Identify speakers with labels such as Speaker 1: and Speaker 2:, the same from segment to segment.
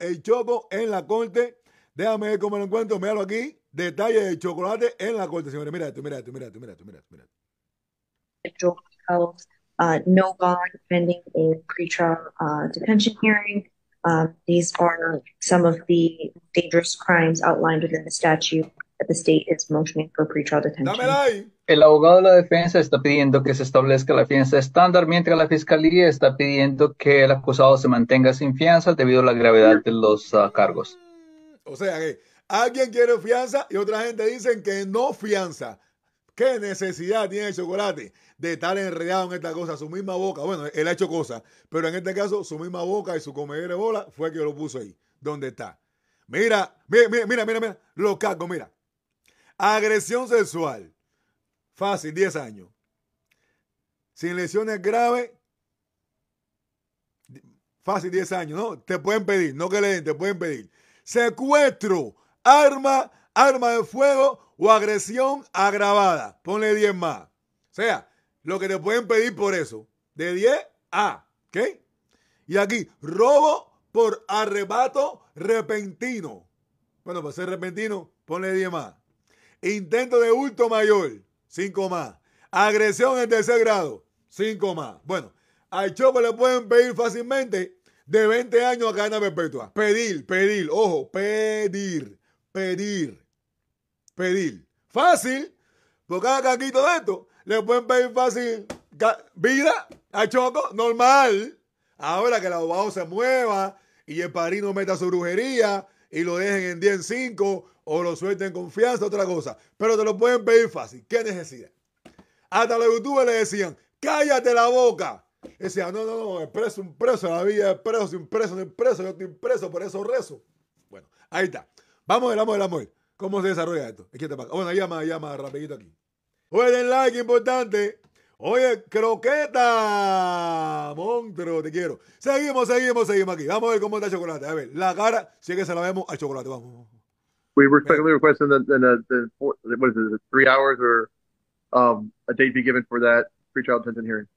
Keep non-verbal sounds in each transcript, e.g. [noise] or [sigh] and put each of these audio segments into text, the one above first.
Speaker 1: el choco en la corte. Déjame ver cómo lo encuentro, míralo aquí. Detalle del chocolate en la corte, señores. Mira esto, mira esto, mira esto, mira esto, mira esto. Mira
Speaker 2: esto. Uh, no bond pending a pretrial uh, detention hearing. Um, these
Speaker 1: are some of the dangerous crimes outlined within the statute that the state is
Speaker 2: motioning for pretrial detention. el abogado de la defensa está pidiendo que se establezca la fianza estándar, mientras la fiscalía está pidiendo que el acusado se mantenga sin fianza debido a la gravedad de los ah, cargos.
Speaker 1: O sea que alguien quiere fianza y otra gente dice que no fianza. ¿Qué necesidad tiene el chocolate de estar enredado en esta cosa? Su misma boca, bueno, él ha hecho cosas, pero en este caso su misma boca y su comedera de bola fue que lo puso ahí, donde está. Mira, mira, mira, mira, mira, lo cargos, mira. Agresión sexual Fácil, 10 años. Sin lesiones graves, fácil 10 años, ¿no? Te pueden pedir, no que le den, te pueden pedir. Secuestro, arma, arma de fuego o agresión agravada. Ponle 10 más. O sea, lo que te pueden pedir por eso, de 10 a, ¿ok? Y aquí, robo por arrebato repentino. Bueno, para ser repentino, ponle 10 más. Intento de hurto mayor. 5 más. Agresión en tercer grado, 5 más. Bueno, al Choco le pueden pedir fácilmente de 20 años a cadena perpetua. Pedir, pedir, ojo, pedir, pedir, pedir. Fácil, por cada caquito de esto, le pueden pedir fácil vida al Choco, normal. Ahora que el abogado se mueva y el padrino meta su brujería y lo dejen en 10 en 5 o lo suelten en confianza, otra cosa. Pero te lo pueden pedir fácil. ¿Qué necesidad? Hasta los youtubers le decían, cállate la boca. Decían, no, no, no, preso, un preso, la vida es preso, un preso, no preso, yo estoy preso, por eso rezo. Bueno, ahí está. Vamos el amor, del amor. ¿Cómo se desarrolla esto? que te pasa? Bueno, llama, llama rapidito aquí. Oye, like, importante. Oye, croqueta, te quiero. Seguimos, seguimos, seguimos aquí. Vamos a ver cómo está Chocolate. A ver, la cara, sí que se la vemos Chocolate. Vamos.
Speaker 2: We respectfully request that in the four, what is it, three hours or um, a date be given for that pre-trial detention hearing.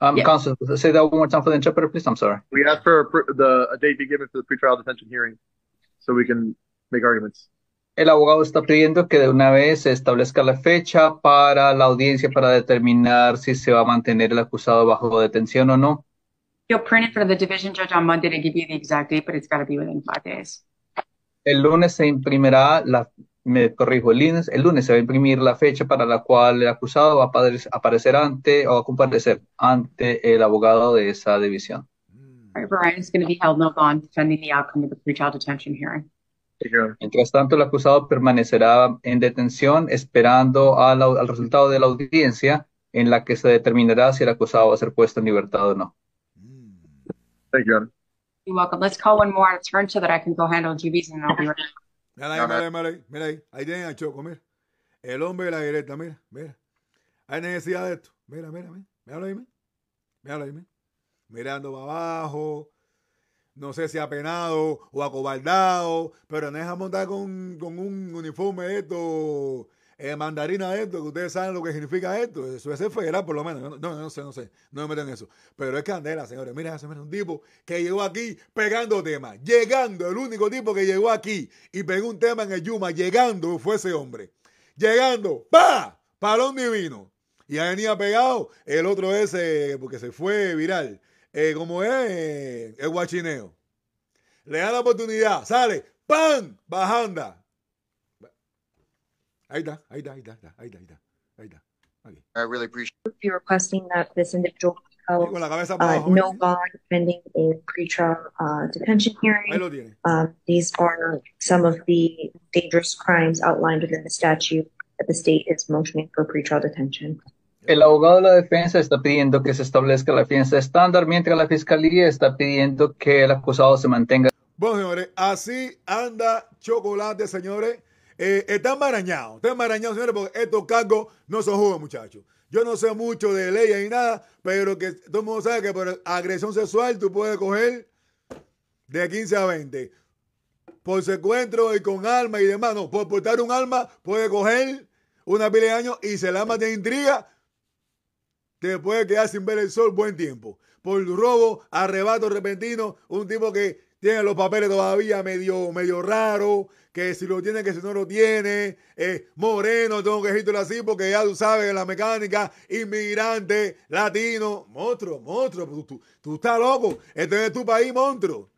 Speaker 2: Um, yeah. say that one more time for the interpreter, please. I'm sorry. We ask for a, the a date be given for the pre-trial detention hearing, so we can make arguments. el abogado está pidiendo que de una vez se establezca la fecha para la audiencia para determinar si se va a mantener el acusado bajo detención o no. You'll print it for the division judge on Monday to give you the exact date, but it's got to be within five days. El lunes se imprimirá la, me corrijo, el lunes, el lunes se va a imprimir la fecha para la cual el acusado va a aparecer ante o a comparecer ante el abogado de esa división. All right, Brian going to be held no bond pending the outcome of the pretrial detention hearing. Mientras tanto, el acusado permanecerá en detención esperando al, resultado de la audiencia en la que se determinará si el acusado va a ser puesto en libertad o no. Let's call one more turn so that I can go and I'll be Mira
Speaker 1: mira, mira mira ahí. Choco, mira. El hombre de la derecha, mira, mira. Hay necesidad de esto. Mira, mira, mira. Mira ahí, mira. Mira mira. Mirando abajo, no sé si apenado o acobardado, pero no es a montar con, un uniforme de esto, eh, mandarina de esto, que ustedes saben lo que significa esto. Eso es federal, por lo menos. No, no, sé, no sé. No me meten en eso. Pero es candela, señores. miren ese es un tipo que llegó aquí pegando temas. Llegando, el único tipo que llegó aquí y pegó un tema en el Yuma. Llegando fue ese hombre. Llegando, ¡pa! Palón divino. Y ahí venía pegado el otro ese, porque se fue viral. eh, como es el guachineo. Le da la oportunidad, sale, ¡pam! Bajanda. Ahí está, ahí está, ahí está, ahí está, ahí está, ahí está. Okay. I really appreciate you requesting that this individual uh, no bond pending a pretrial uh, detention hearing. Um, these are some of the dangerous crimes outlined within the statute
Speaker 2: that the state is motioning for pretrial detention. El abogado de la defensa está pidiendo que se establezca la fianza estándar, mientras la fiscalía está pidiendo que el acusado se mantenga. Bueno,
Speaker 1: señores, así anda chocolate, señores. Eh, está enmarañado, está enmarañado, señores, porque estos cargos no son juegos, muchachos. Yo no sé mucho de ley ni nada, pero que todo el mundo sabe que por agresión sexual tú puedes coger de 15 a 20. Por secuestro y con alma y demás, no, por portar un arma puede coger una pila de años y se la mata de intriga se puede quedar sin ver el sol buen tiempo. Por robo, arrebato repentino, un tipo que tiene los papeles todavía medio, medio raro, que si lo tiene, que si no lo tiene, eh, moreno, tengo que decirlo así, porque ya tú sabes, la mecánica, inmigrante, latino, monstruo, monstruo, tú, estás loco, este es tu país, monstruo.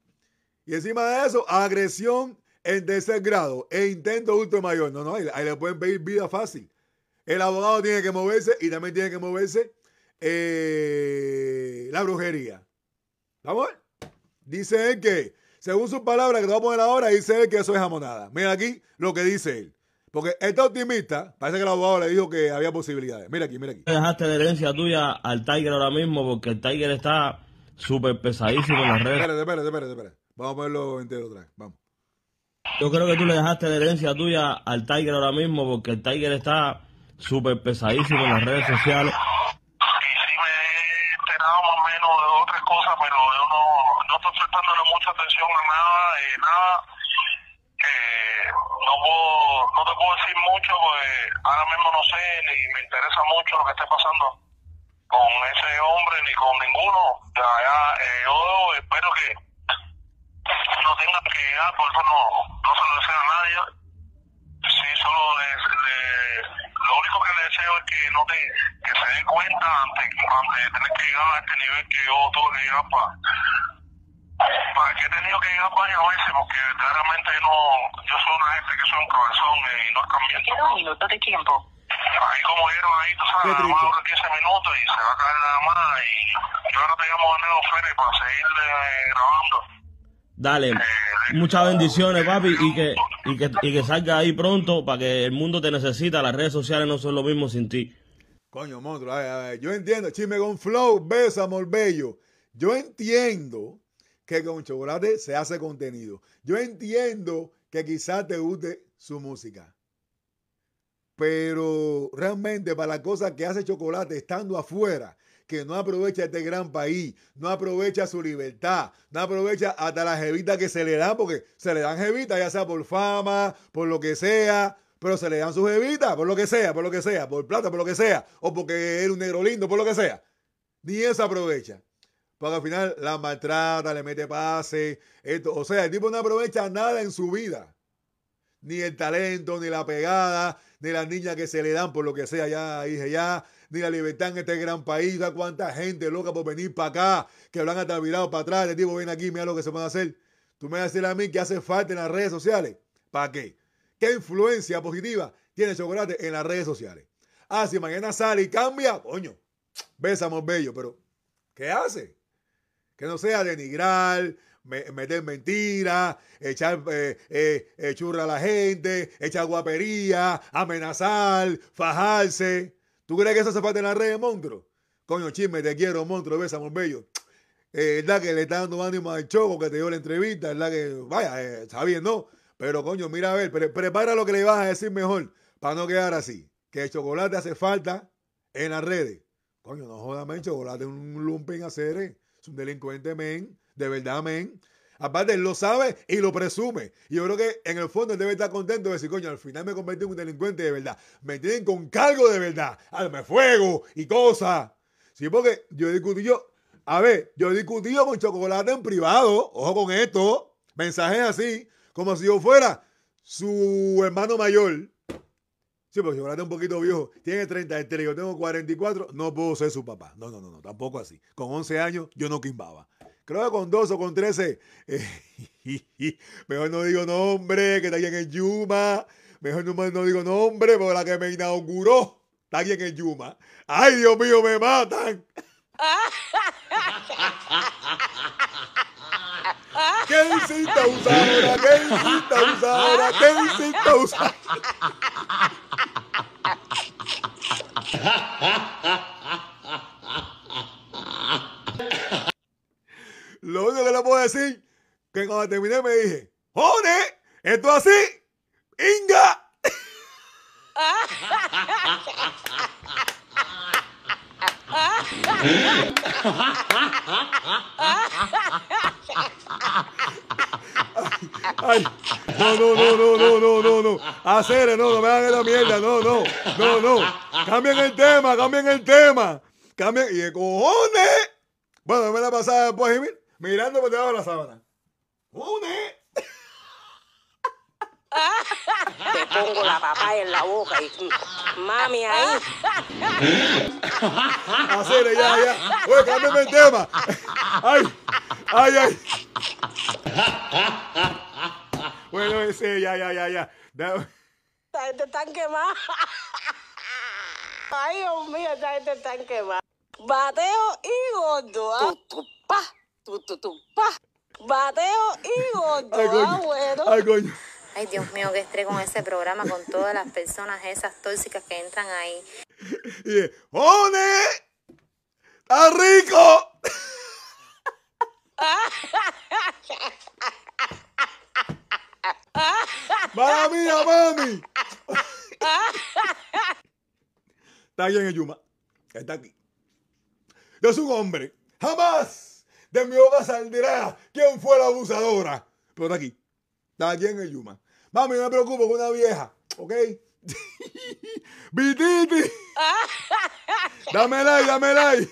Speaker 1: Y encima de eso, agresión en tercer grado e intento ultra mayor. No, no, ahí le pueden pedir vida fácil. El abogado tiene que moverse y también tiene que moverse eh, la brujería. ¿Vamos? Dice él que, según sus palabras que te voy a poner ahora, dice él que eso es jamonada. Mira aquí lo que dice él. Porque está optimista. Parece que el abogado le dijo que había posibilidades. Mira aquí, mira aquí.
Speaker 2: le Dejaste de herencia tuya al Tiger ahora mismo porque el Tiger está súper pesadísimo en las redes. Espérate,
Speaker 1: espérate, espérate, espérate. Vamos a ponerlo entero otra Vamos.
Speaker 2: Yo creo que tú le dejaste de herencia tuya al Tiger ahora mismo porque el Tiger está súper pesadísimo en las redes sociales.
Speaker 1: nada. que no, puedo, no te puedo decir mucho porque ahora mismo no sé ni me interesa mucho lo que esté pasando con ese hombre ni con ninguno. Ya, eh, yo espero que no tenga que llegar, ah, por eso no, no se lo deseo a nadie. Sí, solo le, lo único que le deseo es que no te, que se dé cuenta antes, antes de tener que llegar a este nivel que yo tuve que llegar para que he tenido que llegar varias veces porque realmente no, yo soy
Speaker 2: una gente que soy un cabezón y no es cambiante. Queda un minuto de tiempo. Ahí como vieron ahí, tú sabes, nada más 15 minutos y se va a caer nada más y yo ahora te llamo a Neo Ferry para seguirle eh, grabando. Dale, eh, muchas eh, bendiciones papi y que, y que, y que salga ahí pronto para que el mundo te necesita, las redes sociales no son lo mismo sin ti.
Speaker 1: Coño, monstruo, a ver, a ver. yo entiendo, Chime con flow, besa, bello. Yo entiendo que con chocolate se hace contenido. Yo entiendo que quizás te guste su música. Pero realmente para las cosas que hace chocolate estando afuera, que no aprovecha este gran país, no aprovecha su libertad, no aprovecha hasta las jevitas que se le dan, porque se le dan jevitas, ya sea por fama, por lo que sea, pero se le dan sus jevitas, por lo que sea, por lo que sea, por plata, por lo que sea, o porque era un negro lindo, por lo que sea. Ni eso aprovecha porque al final la maltrata, le mete pase. Esto. O sea, el tipo no aprovecha nada en su vida. Ni el talento, ni la pegada, ni las niñas que se le dan por lo que sea, ya dije ya, ni la libertad en este gran país. Ya cuánta gente loca por venir para acá, que lo han hasta para atrás. El tipo viene aquí, mira lo que se a hacer. Tú me vas a decir a mí que hace falta en las redes sociales. ¿Para qué? ¿Qué influencia positiva tiene el chocolate en las redes sociales? Ah, si mañana sale y cambia, coño, besamos bello, pero ¿qué hace? Que no sea denigrar, meter mentiras, echar eh, eh, eh, churras a la gente, echar guapería, amenazar, fajarse. ¿Tú crees que eso se parte en la red, monstruo? Coño, chisme, te quiero, monstruo, besamos bello. es la que le está dando ánimo al choco que te dio la entrevista, es la que, vaya, está bien, ¿no? Pero coño, mira a ver, prepara lo que le vas a decir mejor para no quedar así. Que el chocolate hace falta en las redes. Coño, no jodas, el chocolate un lumping a un delincuente, men. De verdad, men. Aparte, él lo sabe y lo presume. Y yo creo que en el fondo él debe estar contento de decir, coño, al final me convertí en un delincuente de verdad. Me tienen con cargo de verdad. Arme fuego y cosas. Sí, porque yo he discutido, a ver, yo he discutido con Chocolate en privado. Ojo con esto. Mensajes así, como si yo fuera su hermano mayor. Sí, porque ahora es un poquito viejo. Tiene 33, yo tengo 44, no puedo ser su papá. No, no, no, no, tampoco así. Con 11 años yo no quimbaba. Creo que con 12 o con 13, eh, [laughs] mejor no digo nombre, que está aquí en el Yuma. Mejor no, no digo nombre, porque la que me inauguró está aquí en el Yuma. ¡Ay, Dios mío, me matan! [laughs] ¿Qué visita usadora? ¿Qué visita usadora? ¿Qué visita usadora? cuando terminé me dije, ¡Jone! ¡Esto así! ¡Inga! Ay, no, no, no, no, no, no, no, no. Hacer, no, no me hagan esa mierda, no, no, no, no. Cambien el tema, cambien el tema. Cambien, y de cojones. Bueno, me la pasaba después, Jimmy, mirando por debajo de la sábana. ¡Une! Te pongo la papá en la boca y mm, mami ahí. Hacer ya, ya. Oye, cámbiame el tema. Ay, ay, ay. Bueno, ese, ya, ya, ya, ya. te
Speaker 2: gente tanque, quemada. Ay, Dios mío, esta gente está quemada. Bateo y gordo. Ah, tu, tu, pa. Tu, tu, tu, pa. Bateo y gordo. Ay, ah, bueno. Ay, coño. Ay, Dios mío, qué estrés con ese programa, con todas las personas esas tóxicas que entran ahí.
Speaker 1: Yeah. ¡One! ¡Está rico! mami mía, mami! está bien, Yuma. Está aquí. Yo soy un hombre. ¡Jamás! de mi boca saldrá quién fue la abusadora. Pero está aquí. Está aquí en el Yuma. Mami, no me preocupo con una vieja. ¿Ok? ¡Bititi! dame like, dame like.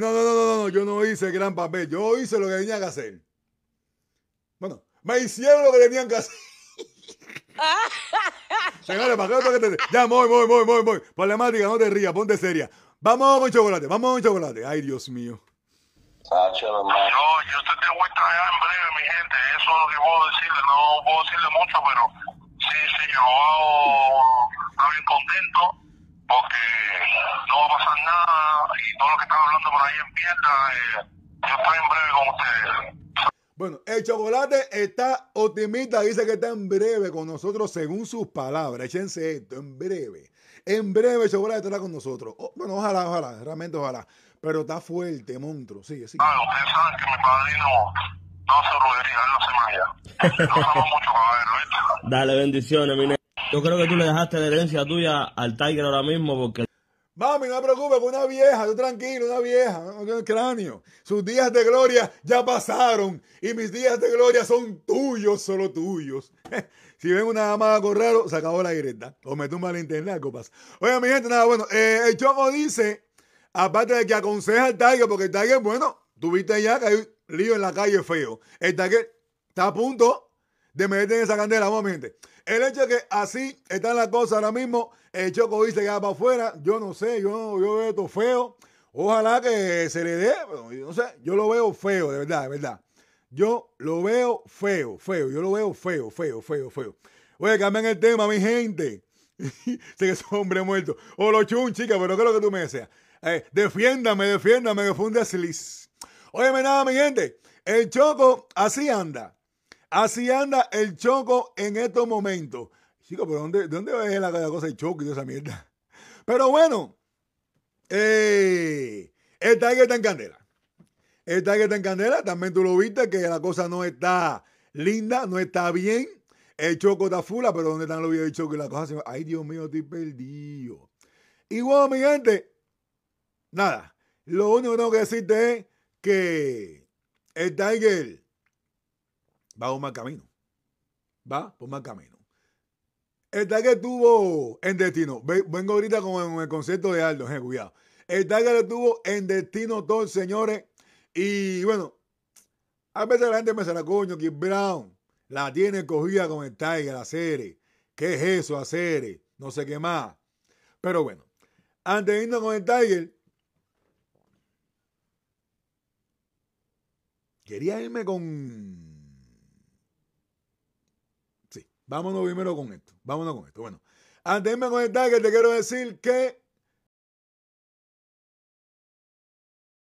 Speaker 1: no, no, no, no, no. Yo no hice gran papel. Yo hice lo que tenía que hacer. Bueno, me hicieron lo que tenían que hacer. [laughs] que Ya, voy, voy, voy, voy, voy. Problemática, no te rías, ponte seria. Vamos con chocolate, vamos con chocolate. Ay, Dios mío.
Speaker 2: yo te tengo que traer en breve, mi gente. Eso es lo que puedo decirle. No
Speaker 1: puedo decirle mucho, pero sí, sí, yo estoy bien contento porque no va a pasar nada y todo lo que está hablando por ahí en pierna, eh, yo estoy en breve con ustedes. Bueno, el chocolate está optimista, dice que está en breve con nosotros según sus palabras. Échense esto, en breve. En breve, Chocolate estará con nosotros. bueno, ojalá, ojalá, realmente ojalá. Pero está fuerte, monstruo. Sí, sí. Claro, que mi padrino no
Speaker 2: se no se Dale, bendiciones, mi Yo creo que tú le dejaste la herencia tuya al Tiger ahora mismo porque...
Speaker 1: Mami, no te preocupes, una vieja, yo tranquilo, una vieja, el cráneo. Sus días de gloria ya pasaron y mis días de gloria son tuyos, solo tuyos. Si ven una llamada a correr, se acabó la directa. O me tumba la internet, copas. pasa. Oiga, mi gente, nada, bueno. Eh, el Choco dice, aparte de que aconseja al Tiger, porque el Tiger, bueno, tuviste ya que hay lío en la calle feo. El Tiger está a punto de meterte en esa candela, vamos, mi gente. El hecho que así están las cosas ahora mismo, el Choco dice que va para afuera. Yo no sé, yo, yo veo esto feo. Ojalá que se le dé, pero no sé, yo lo veo feo, de verdad, de verdad. Yo lo veo feo, feo. Yo lo veo feo, feo, feo, feo. Oye, cambian el tema, mi gente. [laughs] sé que es hombre muerto. O lo chun, chica, pero ¿qué es que tú me deseas? Eh, defiéndame, defiéndame, que fue un desliz. Óyeme nada, mi gente. El choco así anda. Así anda el choco en estos momentos. Chico, pero ¿dónde, dónde es la, cosa del choco y de esa mierda? Pero bueno, eh, el Tiger está en candela. El que está en candela, también tú lo viste, que la cosa no está linda, no está bien. El Choco está fula, ah, pero ¿dónde están los videos de Choco? Y la cosa Ay, Dios mío, estoy perdido. Igual, mi gente, nada. Lo único que tengo que decirte es que el Tiger va por más camino. Va por más camino. El Tiger tuvo en destino. Vengo ahorita con el concepto de Aldo, eh, cuidado. El Tiger estuvo en destino todos, señores. Y bueno, a veces la gente me la coño, que Brown la tiene cogida con el Tiger, la serie. ¿Qué es eso, hacer? No sé qué más. Pero bueno, antes de irnos con el Tiger, quería irme con. Sí, vámonos primero con esto. Vámonos con esto. Bueno, antes de irme con el Tiger, te quiero decir que